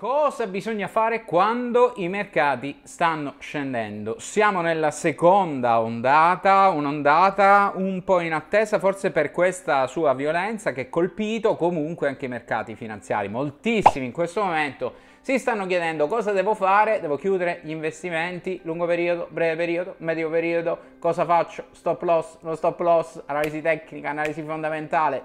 Cosa bisogna fare quando i mercati stanno scendendo? Siamo nella seconda ondata, un'ondata un po' in attesa forse per questa sua violenza che ha colpito comunque anche i mercati finanziari. Moltissimi in questo momento si stanno chiedendo cosa devo fare, devo chiudere gli investimenti, lungo periodo, breve periodo, medio periodo, cosa faccio, stop loss, non stop loss, analisi tecnica, analisi fondamentale.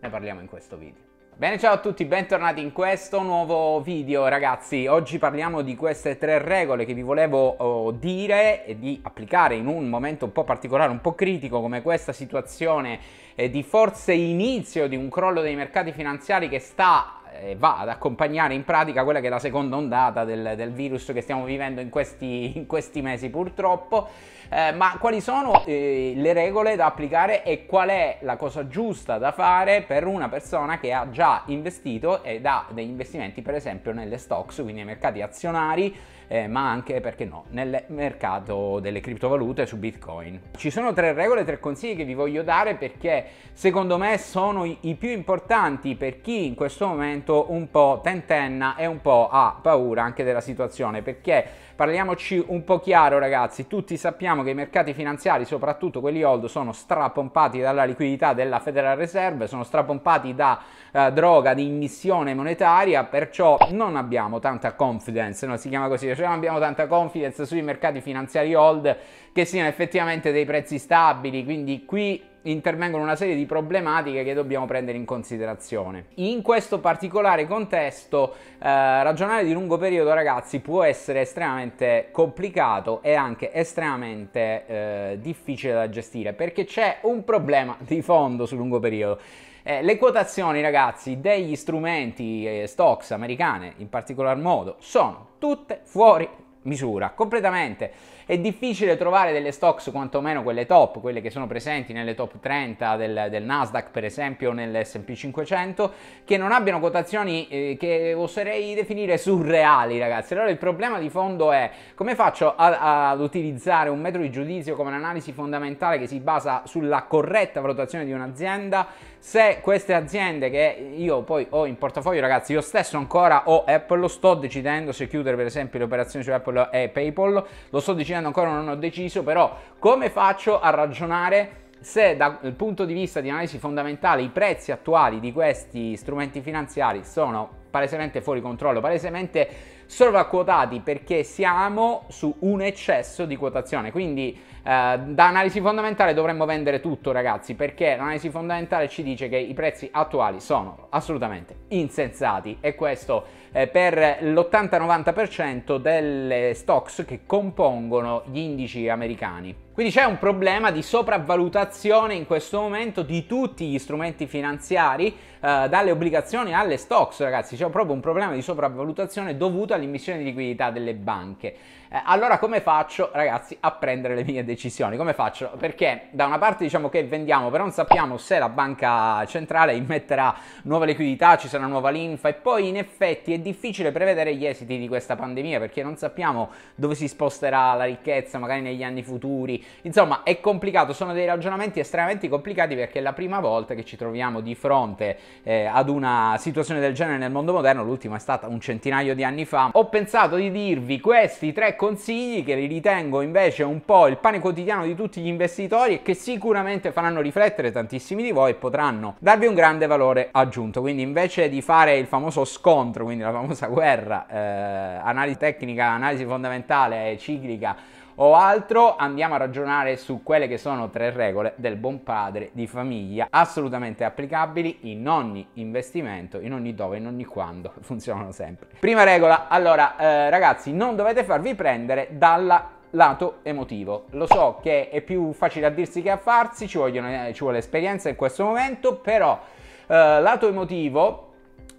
Ne parliamo in questo video. Bene, ciao a tutti, bentornati in questo nuovo video ragazzi. Oggi parliamo di queste tre regole che vi volevo oh, dire e di applicare in un momento un po' particolare, un po' critico come questa situazione eh, di forse inizio di un crollo dei mercati finanziari che sta eh, va ad accompagnare in pratica quella che è la seconda ondata del, del virus che stiamo vivendo in questi, in questi mesi purtroppo eh, ma quali sono eh, le regole da applicare e qual è la cosa giusta da fare per una persona che ha già investito ed ha degli investimenti per esempio nelle stocks, quindi nei mercati azionari, eh, ma anche perché no, nel mercato delle criptovalute su Bitcoin. Ci sono tre regole, tre consigli che vi voglio dare perché secondo me sono i, i più importanti per chi in questo momento un po' tentenna e un po' ha paura anche della situazione perché parliamoci un po' chiaro ragazzi, tutti sappiamo sappiamo che i mercati finanziari, soprattutto quelli hold, sono strapompati dalla liquidità della Federal Reserve, sono strapompati da eh, droga di immissione monetaria, perciò non abbiamo tanta confidence, non si chiama così, cioè non abbiamo tanta confidence sui mercati finanziari hold che siano effettivamente dei prezzi stabili, quindi qui intervengono una serie di problematiche che dobbiamo prendere in considerazione. In questo particolare contesto eh, ragionare di lungo periodo ragazzi può essere estremamente complicato e anche estremamente eh, difficile da gestire perché c'è un problema di fondo sul lungo periodo. Eh, le quotazioni, ragazzi, degli strumenti eh, stocks americane in particolar modo sono tutte fuori misura, completamente. È difficile trovare delle stocks, quantomeno quelle top, quelle che sono presenti nelle top 30 del, del Nasdaq per esempio o nell'SP 500, che non abbiano quotazioni eh, che oserei definire surreali ragazzi. Allora il problema di fondo è come faccio a, a, ad utilizzare un metro di giudizio come un'analisi fondamentale che si basa sulla corretta valutazione di un'azienda se queste aziende che io poi ho in portafoglio ragazzi, io stesso ancora ho Apple, lo sto decidendo se chiudere per esempio le operazioni su Apple e PayPal, lo sto decidendo avvicinando ancora non ho deciso, però come faccio a ragionare se dal punto di vista di analisi fondamentale i prezzi attuali di questi strumenti finanziari sono palesemente fuori controllo, palesemente sovraquotati perché siamo su un eccesso di quotazione. Quindi eh, da analisi fondamentale dovremmo vendere tutto ragazzi perché l'analisi fondamentale ci dice che i prezzi attuali sono assolutamente insensati e questo eh, per l'80-90% delle stocks che compongono gli indici americani. Quindi c'è un problema di sopravvalutazione in questo momento di tutti gli strumenti finanziari, eh, dalle obbligazioni alle stocks, ragazzi, c'è proprio un problema di sopravvalutazione dovuto all'immissione di liquidità delle banche eh, allora come faccio ragazzi a prendere le mie decisioni? Come faccio? Perché da una parte diciamo che vendiamo, però non sappiamo se la banca centrale immetterà nuova liquidità, ci sarà nuova linfa e poi in effetti è difficile prevedere gli esiti di questa pandemia perché non sappiamo dove si sposterà la ricchezza magari negli anni futuri. Insomma, è complicato, sono dei ragionamenti estremamente complicati perché è la prima volta che ci troviamo di fronte eh, ad una situazione del genere nel mondo moderno, l'ultima è stata un centinaio di anni fa. Ho pensato di dirvi questi tre consigli che ritengo invece un po' il pane quotidiano di tutti gli investitori e che sicuramente faranno riflettere tantissimi di voi e potranno darvi un grande valore aggiunto. Quindi invece di fare il famoso scontro, quindi la famosa guerra, eh, analisi tecnica, analisi fondamentale, ciclica, o altro, andiamo a ragionare su quelle che sono tre regole del buon padre di famiglia, assolutamente applicabili in ogni investimento, in ogni dove, in ogni quando, funzionano sempre. Prima regola, allora eh, ragazzi, non dovete farvi prendere dalla lato emotivo. Lo so che è più facile a dirsi che a farsi, ci, vogliono, eh, ci vuole esperienza in questo momento, però eh, lato emotivo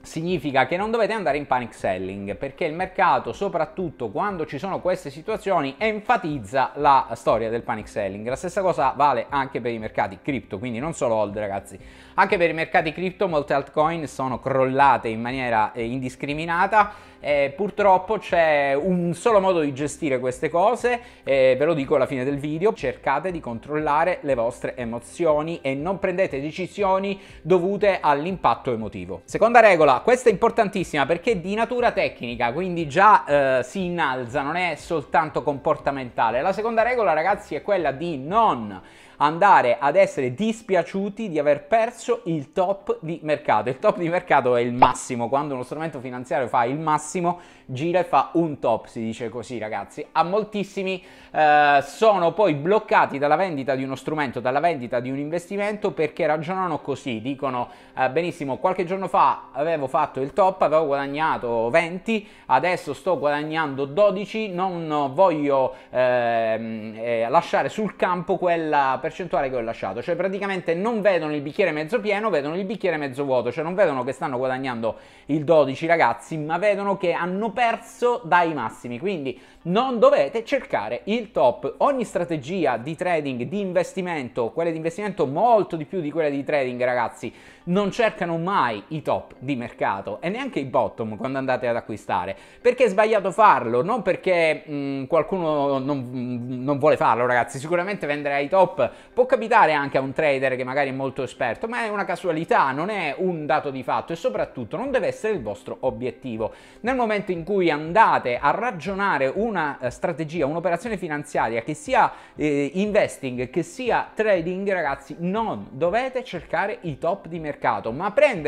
significa che non dovete andare in panic selling perché il mercato soprattutto quando ci sono queste situazioni enfatizza la storia del panic selling la stessa cosa vale anche per i mercati cripto quindi non solo hold ragazzi anche per i mercati cripto molte altcoin sono crollate in maniera eh, indiscriminata eh, purtroppo c'è un solo modo di gestire queste cose, eh, ve lo dico alla fine del video, cercate di controllare le vostre emozioni e non prendete decisioni dovute all'impatto emotivo. Seconda regola, allora, questa è importantissima perché è di natura tecnica, quindi già eh, si innalza, non è soltanto comportamentale. La seconda regola, ragazzi, è quella di non andare ad essere dispiaciuti di aver perso il top di mercato. Il top di mercato è il massimo, quando uno strumento finanziario fa il massimo, gira e fa un top, si dice così ragazzi. A moltissimi eh, sono poi bloccati dalla vendita di uno strumento, dalla vendita di un investimento perché ragionano così, dicono eh, benissimo, qualche giorno fa avevo fatto il top, avevo guadagnato 20, adesso sto guadagnando 12, non voglio ehm, eh, lasciare sul campo quella persona percentuale che ho lasciato, cioè praticamente non vedono il bicchiere mezzo pieno, vedono il bicchiere mezzo vuoto, cioè non vedono che stanno guadagnando il 12 ragazzi, ma vedono che hanno perso dai massimi, quindi non dovete cercare il top. Ogni strategia di trading, di investimento, quelle di investimento molto di più di quelle di trading ragazzi, non cercano mai i top di mercato e neanche i bottom quando andate ad acquistare, perché è sbagliato farlo, non perché mh, mm, qualcuno non, non vuole farlo ragazzi, sicuramente vendere ai top Può capitare anche a un trader che magari è molto esperto, ma è una casualità, non è un dato di fatto e soprattutto non deve essere il vostro obiettivo. Nel momento in cui andate a ragionare una eh, strategia, un'operazione finanziaria che sia eh, investing, che sia trading, ragazzi, non dovete cercare i top di mercato, ma prendere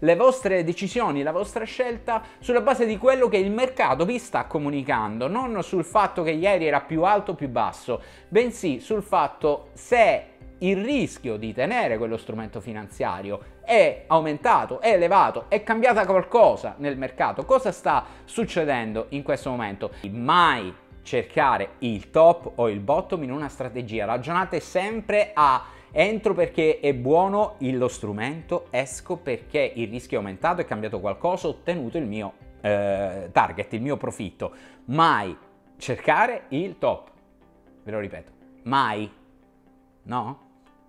le vostre decisioni, la vostra scelta sulla base di quello che il mercato vi sta comunicando, non sul fatto che ieri era più alto o più basso, bensì sul fatto se se il rischio di tenere quello strumento finanziario è aumentato, è elevato, è cambiata qualcosa nel mercato. Cosa sta succedendo in questo momento? Mai cercare il top o il bottom in una strategia. Ragionate sempre a entro perché è buono lo strumento, esco perché il rischio è aumentato, è cambiato qualcosa, ho ottenuto il mio eh, target, il mio profitto. Mai cercare il top. Ve lo ripeto, mai No?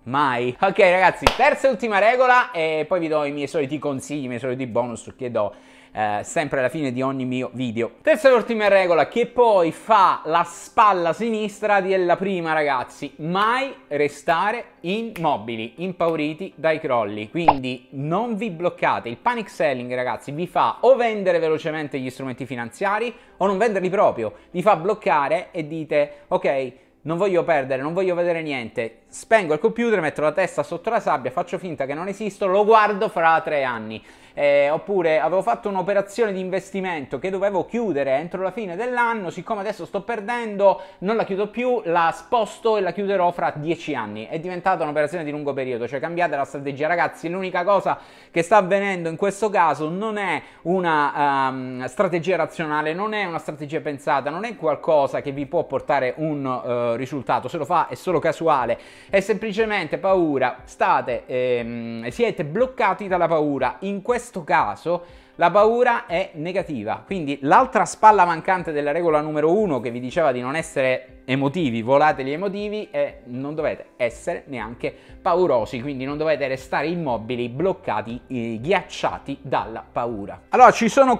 Mai. Ok ragazzi, terza e ultima regola e poi vi do i miei soliti consigli, i miei soliti bonus che do eh, sempre alla fine di ogni mio video. Terza e ultima regola che poi fa la spalla sinistra della prima, ragazzi. Mai restare immobili, impauriti dai crolli. Quindi non vi bloccate. Il panic selling, ragazzi, vi fa o vendere velocemente gli strumenti finanziari o non venderli proprio. Vi fa bloccare e dite, ok non voglio perdere, non voglio vedere niente. Spengo il computer, metto la testa sotto la sabbia, faccio finta che non esisto, lo guardo fra tre anni eh, oppure avevo fatto un'operazione di investimento che dovevo chiudere entro la fine dell'anno, siccome adesso sto perdendo, non la chiudo più, la sposto e la chiuderò fra dieci anni. È diventata un'operazione di lungo periodo, cioè cambiate la strategia, ragazzi. L'unica cosa che sta avvenendo in questo caso non è una um, strategia razionale, non è una strategia pensata, non è qualcosa che vi può portare un uh, risultato, se lo fa è solo casuale, è semplicemente paura, state, ehm, siete bloccati dalla paura. In questo questo caso la paura è negativa. Quindi l'altra spalla mancante della regola numero uno che vi diceva di non essere emotivi, volatili emotivi, è non dovete essere neanche paurosi, quindi non dovete restare immobili, bloccati, eh, ghiacciati dalla paura. Allora ci sono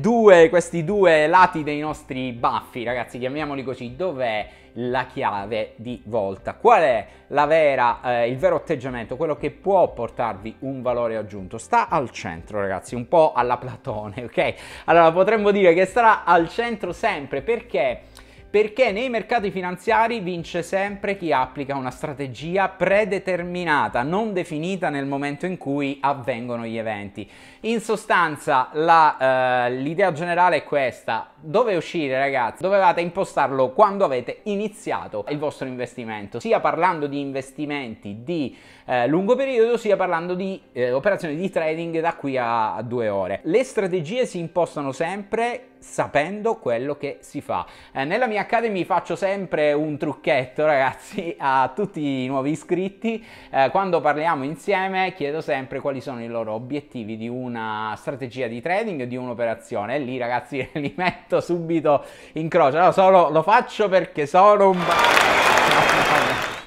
due, questi due lati dei nostri baffi, ragazzi, chiamiamoli così, dov'è la chiave di volta. Qual è vera, eh, il vero atteggiamento, quello che può portarvi un valore aggiunto? Sta al centro, ragazzi, un po' alla Platone, ok? Allora potremmo dire che sarà al centro sempre perché perché nei mercati finanziari vince sempre chi applica una strategia predeterminata, non definita nel momento in cui avvengono gli eventi. In sostanza la, eh, l'idea generale è questa, dove uscire ragazzi, dovevate impostarlo quando avete iniziato il vostro investimento, sia parlando di investimenti di eh, lungo periodo, sia parlando di eh, operazioni di trading da qui a, a due ore. Le strategie si impostano sempre sapendo quello che si fa. Eh, nella mia Academy faccio sempre un trucchetto, ragazzi, a tutti i nuovi iscritti. Eh, quando parliamo insieme chiedo sempre quali sono i loro obiettivi di una strategia di trading di un'operazione. E lì, ragazzi, li metto subito in croce. No, solo, lo faccio perché sono un...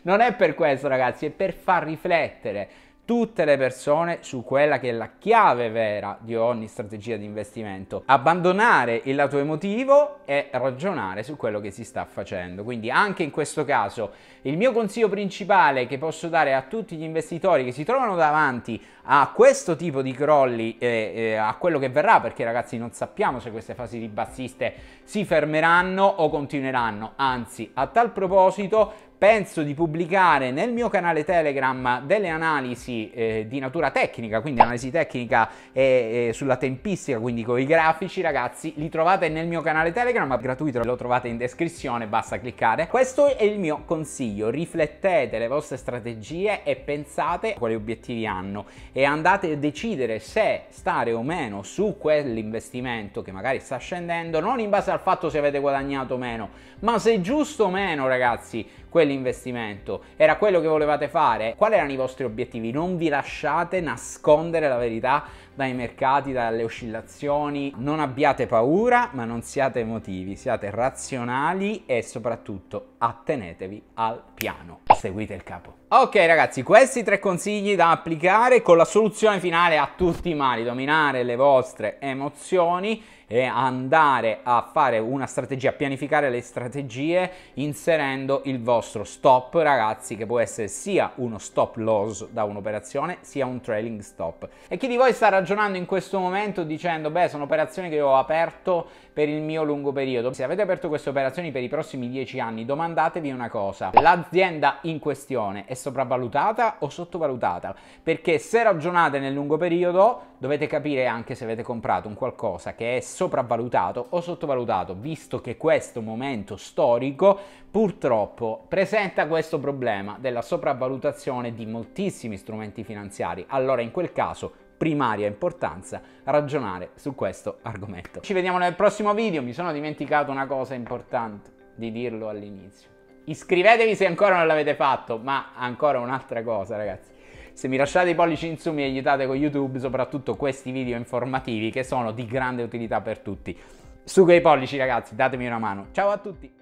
Non è per questo, ragazzi, è per far riflettere tutte le persone su quella che è la chiave vera di ogni strategia di investimento. Abbandonare il lato emotivo e ragionare su quello che si sta facendo. Quindi anche in questo caso il mio consiglio principale che posso dare a tutti gli investitori che si trovano davanti a questo tipo di crolli e, e a quello che verrà, perché ragazzi non sappiamo se queste fasi ribassiste si fermeranno o continueranno. Anzi, a tal proposito penso di pubblicare nel mio canale Telegram delle analisi eh, di natura tecnica, quindi analisi tecnica e, e sulla tempistica, quindi con i grafici, ragazzi, li trovate nel mio canale Telegram, gratuito, lo trovate in descrizione, basta cliccare. Questo è il mio consiglio, riflettete le vostre strategie e pensate quali obiettivi hanno e andate a decidere se stare o meno su quell'investimento che magari sta scendendo, non in base al fatto se avete guadagnato o meno, ma se è giusto o meno, ragazzi quell'investimento? Era quello che volevate fare? Quali erano i vostri obiettivi? Non vi lasciate nascondere la verità dai mercati, dalle oscillazioni. Non abbiate paura, ma non siate emotivi, siate razionali e soprattutto attenetevi al piano seguite il capo. Ok ragazzi, questi tre consigli da applicare con la soluzione finale a tutti i mali, dominare le vostre emozioni e andare a fare una strategia, pianificare le strategie inserendo il vostro stop ragazzi che può essere sia uno stop loss da un'operazione sia un trailing stop. E chi di voi sta ragionando in questo momento dicendo beh sono operazioni che ho aperto per il mio lungo periodo. Se avete aperto queste operazioni per i prossimi 10 anni, domandatevi una cosa, l'azienda in questione è sopravvalutata o sottovalutata? Perché se ragionate nel lungo periodo dovete capire anche se avete comprato un qualcosa che è sopravvalutato o sottovalutato, visto che questo momento storico purtroppo presenta questo problema della sopravvalutazione di moltissimi strumenti finanziari. Allora in quel caso primaria importanza ragionare su questo argomento. Ci vediamo nel prossimo video, mi sono dimenticato una cosa importante di dirlo all'inizio. Iscrivetevi se ancora non l'avete fatto, ma ancora un'altra cosa ragazzi. Se mi lasciate i pollici in su mi aiutate con YouTube, soprattutto questi video informativi che sono di grande utilità per tutti. Su quei pollici ragazzi, datemi una mano. Ciao a tutti!